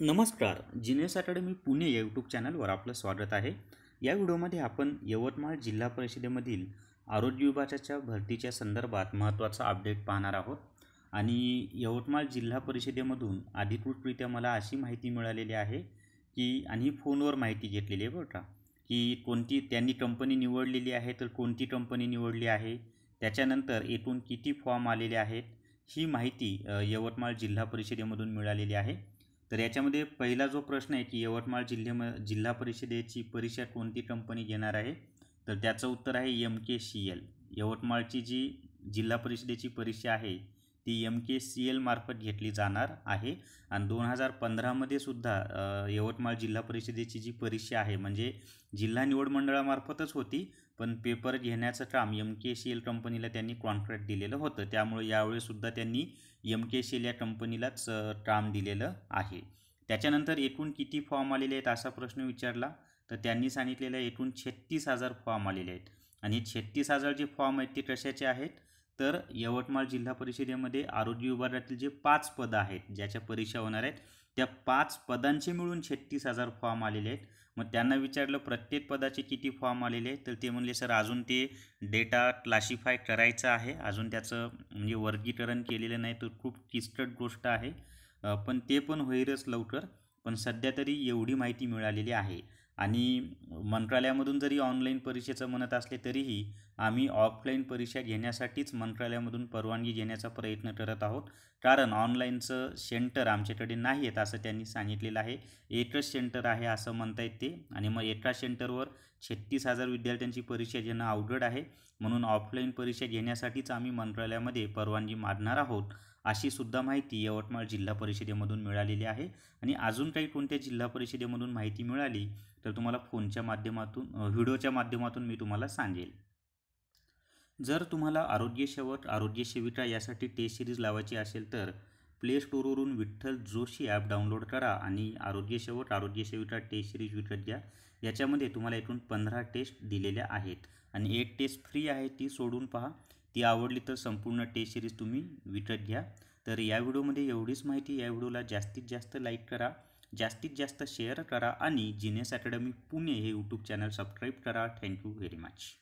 नमस्कार genius academy Pune YouTube चॅनलवर आपलं स्वागत आहे या व्हिडिओमध्ये आपण यवतमाळ जिल्हा परिषदेमधील आरोग्य विभागाच्या भरतीच्या संदर्भात महत्त्वाचा अपडेट पाहणार आहोत आणि यवतमाळ जिल्हा परिषदेमधून अधिकृतरित्या मला अशी माहिती मिळालेली आहे की आणि फोनवर माहिती घेतलेली आहे बरं का की कोणती त्यांनी कंपनी निवडलेली आहे तर कोणती कंपनी निवडली आहे त्याच्यानंतर एकूण किती फॉर्म आलेले आहेत ही माहिती यवतमाळ जिल्हा परिषदेमधून मिळालेली आहे तर याच्यामध्ये पहिला जो प्रश्न आहे की यवतमाळ जिल्ह्याम जिल्हा परिषदेची परीक्षा कोणती कंपनी घेणार आहे तर त्याचं उत्तर आहे एम के सी एल यवतमाळची जी जिल्हा परिषदेची परीक्षा आहे ती एम के सी एल मार्फत घेतली जाणार आहे आणि दोन हजार पंधरामध्ये सुद्धा यवतमाळ जिल्हा परिषदेची जी परीक्षा आहे म्हणजे जिल्हा निवड मंडळामार्फतच होती पण पेपर घेण्याचं काम एम के सी एल कंपनीला त्यांनी कॉन्ट्रॅक्ट दिलेलं होतं त्यामुळे यावेळीसुद्धा त्यांनी एम के सी एल या कंपनीलाच काम दिलेलं आहे त्याच्यानंतर एकूण किती फॉर्म आलेले आहेत असा प्रश्न विचारला तर त्यांनी सांगितलेलं एकूण छत्तीस हजार फॉर्म आलेले आहेत आणि छत्तीस हजार जे फॉर्म आहेत ते कशाचे आहेत तर यवतमाळ जिल्हा परिषदेमध्ये आरोग्य विभागातील जे पाच पदं आहेत ज्याच्या परीक्षा होणार आहेत त्या पाच पदांचे मिळून छत्तीस हजार फॉर्म आलेले आहेत मग त्यांना विचारलं प्रत्येक पदाचे किती फॉर्म आलेले आहेत तर ते म्हणले सर अजून ते डेटा क्लासिफाय करायचं आहे अजून त्याचं म्हणजे वर्गीकरण केलेलं नाही तर खूप किचकट गोष्ट आहे पण ते पण होईलच लवकर पण सध्या तरी एवढी माहिती मिळालेली आहे आणि मंत्रालयामधून जरी ऑनलाईन परीक्षेचं म्हणत असले तरीही आम्ही ऑफलाईन परीक्षा घेण्यासाठीच मंत्रालयामधून परवानगी घेण्याचा प्रयत्न करत आहोत कारण ऑनलाईनचं सेंटर आमच्याकडे नाही आहेत असं त्यांनी सांगितलेलं आहे एकच सेंटर आहे असं म्हणता येते आणि मग एका सेंटरवर छत्तीस हजार विद्यार्थ्यांची परीक्षा घेणं अवघड आहे म्हणून ऑफलाईन परीक्षा घेण्यासाठीच आम्ही मंत्रालयामध्ये परवानगी मागणार आहोत अशी सुद्धा माहिती यवतमाळ जिल्हा परिषदेमधून मिळालेली आहे आणि अजून काही कोणत्या जिल्हा परिषदेमधून माहिती मिळाली तर तुम्हाला फोनच्या माध्यमातून व्हिडिओच्या माध्यमातून मी तुम्हाला सांगेल जर तुम्हाला आरोग्य शेवट आरोग्य यासाठी टेस्ट सिरीज लावायची असेल तर प्ले स्टोरवरून विठ्ठल जोशी ॲप डाउनलोड करा आणि आरोग्यसेवक आरोग्यसेविका टेस्ट सिरीज विकत घ्या याच्यामध्ये तुम्हाला एकूण पंधरा टेस्ट दिलेल्या आहेत आणि एक टेस्ट फ्री आहे ती सोडून पहा ती आवडली तर संपूर्ण टेस्ट सिरीज तुम्ही विकत घ्या तर या व्हिडिओमध्ये एवढीच माहिती या व्हिडिओला जास्तीत जास्त लाईक करा जास्तीत जास्त शेअर करा आणि जिनेस अकॅडमी पुणे हे यूट्यूब चॅनल सबस्क्राईब करा थँक्यू व्हेरी मच